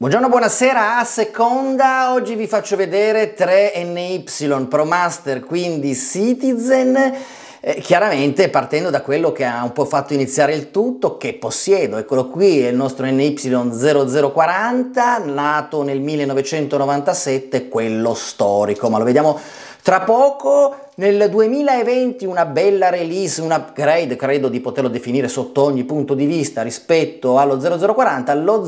Buongiorno, buonasera a seconda. Oggi vi faccio vedere 3NY Pro Master, quindi Citizen eh, chiaramente partendo da quello che ha un po' fatto iniziare il tutto, che possiedo, eccolo qui, è il nostro NY0040, nato nel 1997, quello storico, ma lo vediamo tra poco nel 2020 una bella release, un upgrade, credo di poterlo definire sotto ogni punto di vista rispetto allo 0040, lo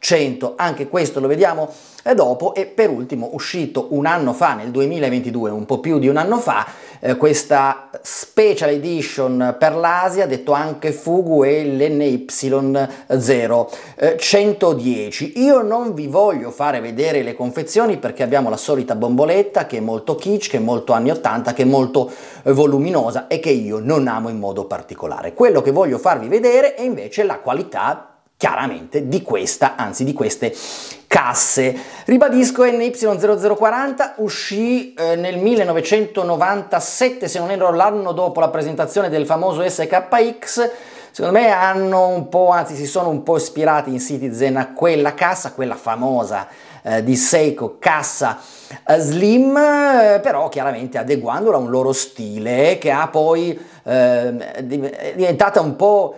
0100, anche questo lo vediamo eh, dopo e per ultimo uscito un anno fa, nel 2022, un po' più di un anno fa, eh, questa special edition per l'Asia, detto anche Fugu e l'NY0 110. Eh, io non vi voglio fare vedere le confezioni perché abbiamo la solita bomboletta che è molto kitsch, che è molto anni 80, che è molto eh, voluminosa e che io non amo in modo particolare. Quello che voglio farvi vedere è invece la qualità chiaramente di questa, anzi di queste casse. Ribadisco NY0040 uscì eh, nel 1997, se non erro l'anno dopo la presentazione del famoso SKX, secondo me hanno un po', anzi si sono un po' ispirati in Citizen a quella cassa, quella famosa eh, di Seiko Cassa eh, Slim, eh, però chiaramente adeguandola a un loro stile che ha poi eh, diventata un po'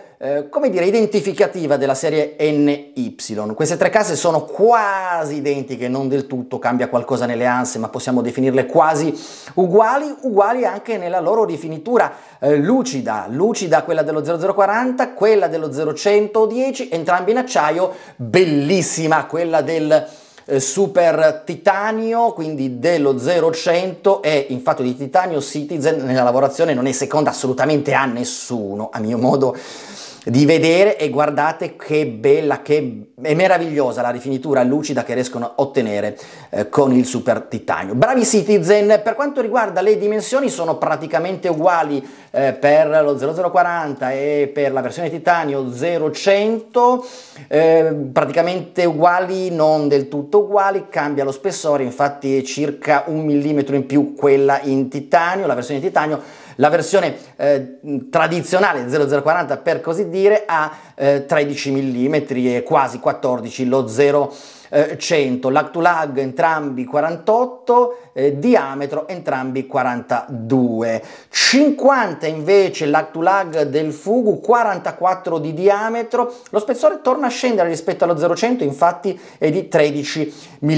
come dire, identificativa della serie NY. Queste tre casse sono quasi identiche, non del tutto, cambia qualcosa nelle anse, ma possiamo definirle quasi uguali, uguali anche nella loro rifinitura eh, lucida, lucida quella dello 0040, quella dello 0110, entrambi in acciaio, bellissima quella del eh, super titanio, quindi dello 0100 e in fatto di titanio Citizen nella lavorazione non è seconda assolutamente a nessuno, a mio modo di vedere e guardate che bella, che è meravigliosa la rifinitura lucida che riescono a ottenere eh, con il super titanio. Bravi Citizen, per quanto riguarda le dimensioni sono praticamente uguali eh, per lo 0040 e per la versione titanio 0100, eh, praticamente uguali, non del tutto uguali, cambia lo spessore, infatti è circa un millimetro in più quella in titanio, la versione titanio la versione eh, tradizionale 0040 per così dire ha eh, 13 mm e quasi 14 lo 0 100, eh, Lactulag entrambi 48, eh, diametro entrambi 42, 50 invece Lactulag del Fugu 44 di diametro, lo spessore torna a scendere rispetto allo 0100 infatti è di 13 mm,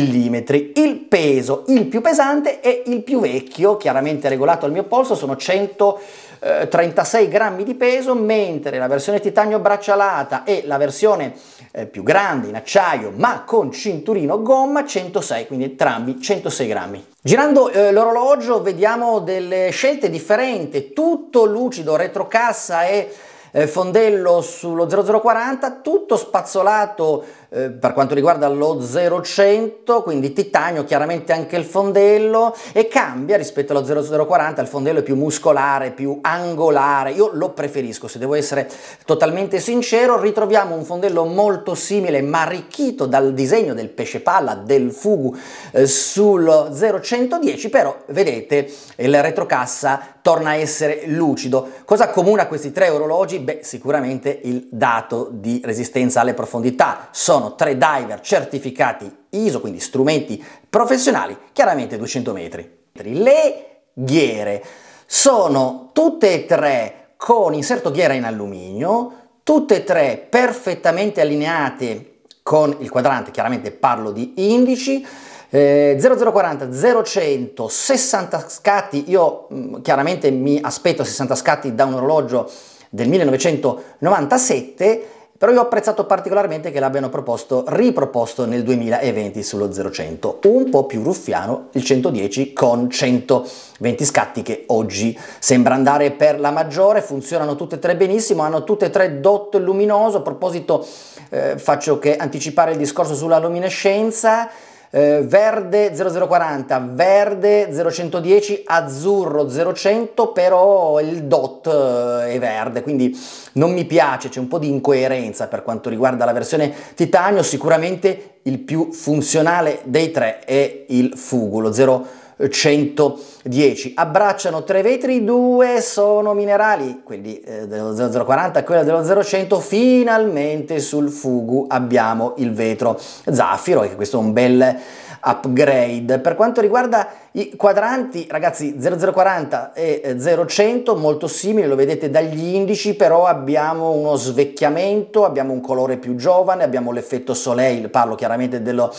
il peso, il più pesante e il più vecchio, chiaramente regolato al mio polso, sono 100 mm, 36 eh, grammi di peso, mentre la versione titanio braccialata e la versione eh, più grande in acciaio ma con cinturino gomma 106, quindi entrambi 106 grammi. Girando eh, l'orologio vediamo delle scelte differenti, tutto lucido, retrocassa e eh, fondello sullo 0040, tutto spazzolato eh, per quanto riguarda lo 0100, quindi titanio chiaramente anche il fondello e cambia rispetto allo 0040, il fondello è più muscolare, più angolare, io lo preferisco se devo essere totalmente sincero, ritroviamo un fondello molto simile ma arricchito dal disegno del pesce palla, del fugu eh, sullo 0110, però vedete il retrocassa torna a essere lucido. Cosa comuna questi tre orologi? Beh, sicuramente il dato di resistenza alle profondità. Sono tre diver certificati ISO, quindi strumenti professionali, chiaramente 200 metri. Le ghiere sono tutte e tre con inserto ghiera in alluminio, tutte e tre perfettamente allineate con il quadrante, chiaramente parlo di indici, 0040 0100 60 scatti, io mm, chiaramente mi aspetto 60 scatti da un orologio del 1997 però io ho apprezzato particolarmente che l'abbiano proposto, riproposto nel 2020 sullo 0100, un po' più ruffiano il 110 con 120 scatti che oggi sembra andare per la maggiore, funzionano tutte e tre benissimo, hanno tutte e tre dot luminoso, a proposito eh, faccio che anticipare il discorso sulla luminescenza, eh, verde 0040, verde 0110, azzurro 0100, però il dot eh, è verde, quindi non mi piace, c'è un po' di incoerenza per quanto riguarda la versione titanio, sicuramente il più funzionale dei tre è il Fugulo 040 110. Abbracciano tre vetri, due sono minerali, quelli eh, dello 0040 e quella dello 0100. Finalmente sul Fugu abbiamo il vetro zaffiro, e questo è un bel upgrade. Per quanto riguarda i quadranti, ragazzi, 0040 e 0100 eh, molto simili, lo vedete dagli indici, però abbiamo uno svecchiamento, abbiamo un colore più giovane, abbiamo l'effetto Soleil, parlo chiaramente dello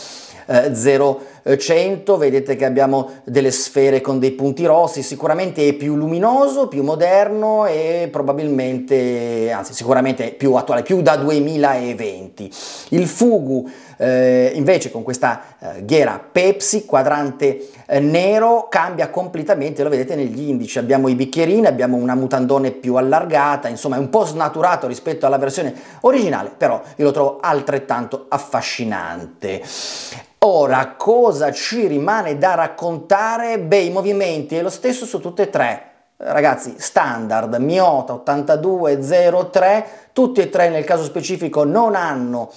eh, 0100, vedete che abbiamo delle sfere con dei punti rossi, sicuramente è più luminoso, più moderno e probabilmente, anzi sicuramente più attuale, più da 2020. Il Fugu eh, invece con questa eh, ghiera Pepsi, quadrante eh, nero cambia completamente, lo vedete negli indici, abbiamo i bicchierini, abbiamo una mutandone più allargata, insomma è un po' snaturato rispetto alla versione originale, però io lo trovo altrettanto affascinante. Ora, cosa ci rimane da raccontare? Beh, i movimenti è lo stesso su tutte e tre ragazzi, standard, Miota 8203, tutti e tre nel caso specifico non hanno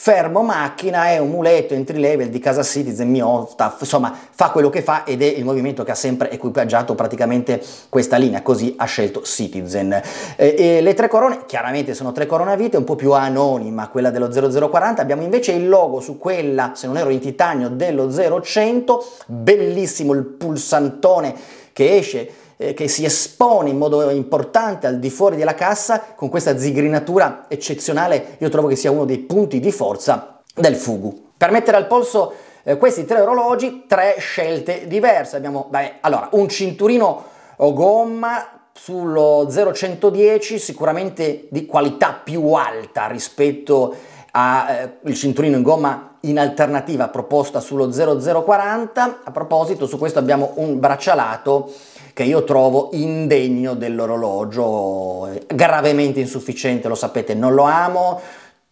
fermo macchina, è un muletto entry level di casa Citizen, mio staff, insomma fa quello che fa ed è il movimento che ha sempre equipaggiato praticamente questa linea, così ha scelto Citizen. E le tre corone chiaramente sono tre corone a vite, un po' più anonima quella dello 0040, abbiamo invece il logo su quella, se non ero in titanio, dello 0100, bellissimo il pulsantone che esce eh, che si espone in modo importante al di fuori della cassa, con questa zigrinatura eccezionale io trovo che sia uno dei punti di forza del Fugu. Per mettere al polso eh, questi tre orologi, tre scelte diverse. Abbiamo beh, allora, un cinturino o gomma sullo 0110 sicuramente di qualità più alta rispetto a ha eh, il cinturino in gomma in alternativa proposta sullo 0040. A proposito, su questo abbiamo un braccialato che io trovo indegno dell'orologio, eh, gravemente insufficiente, lo sapete, non lo amo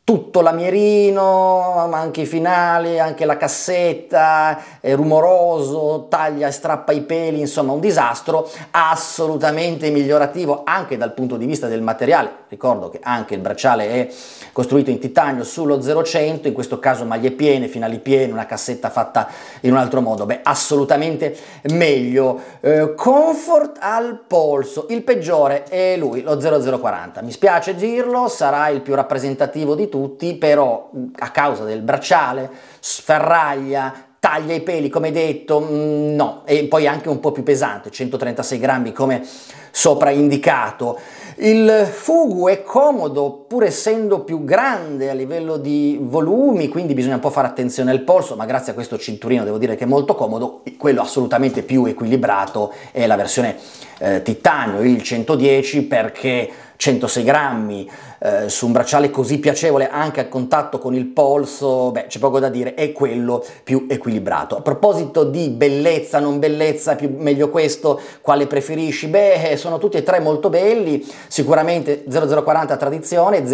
tutto l'amierino, ma anche i finali, anche la cassetta, è rumoroso, taglia e strappa i peli, insomma un disastro assolutamente migliorativo anche dal punto di vista del materiale. Ricordo che anche il bracciale è costruito in titanio sullo 0100, in questo caso maglie piene, finali piene, una cassetta fatta in un altro modo, beh assolutamente meglio. Eh, comfort al polso, il peggiore è lui, lo 0040. Mi spiace dirlo, sarà il più rappresentativo di tutti tutti, però a causa del bracciale sferraglia, taglia i peli come detto, no, e poi anche un po' più pesante, 136 grammi come sopra indicato. Il Fugu è comodo pur essendo più grande a livello di volumi, quindi bisogna un po' fare attenzione al polso, ma grazie a questo cinturino devo dire che è molto comodo, quello assolutamente più equilibrato è la versione eh, titanio, il 110 perché 106 grammi, eh, su un bracciale così piacevole anche a contatto con il polso, beh, c'è poco da dire, è quello più equilibrato. A proposito di bellezza, non bellezza, più, meglio questo, quale preferisci? Beh, eh, sono tutti e tre molto belli, sicuramente 0040 tradizione,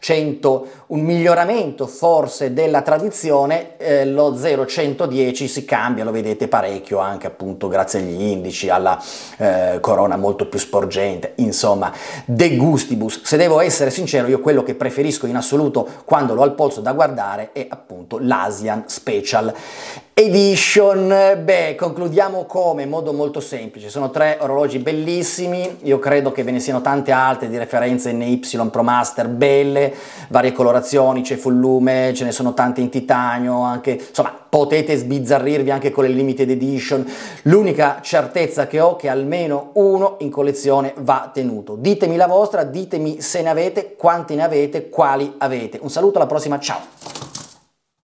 0100 un miglioramento forse della tradizione, eh, lo 0110 si cambia, lo vedete parecchio anche appunto grazie agli indici, alla eh, corona molto più sporgente, insomma, de gustibus. Se devo essere sincero, sincero, io quello che preferisco in assoluto quando l'ho al polso da guardare è appunto l'Asian Special. Edition, beh, concludiamo come? In modo molto semplice, sono tre orologi bellissimi, io credo che ve ne siano tante altre di referenze NY Pro Master, belle, varie colorazioni, c'è full lume, ce ne sono tante in titanio, anche, insomma, potete sbizzarrirvi anche con le limited edition, l'unica certezza che ho è che almeno uno in collezione va tenuto. Ditemi la vostra, ditemi se ne avete, quanti ne avete, quali avete. Un saluto, alla prossima, ciao!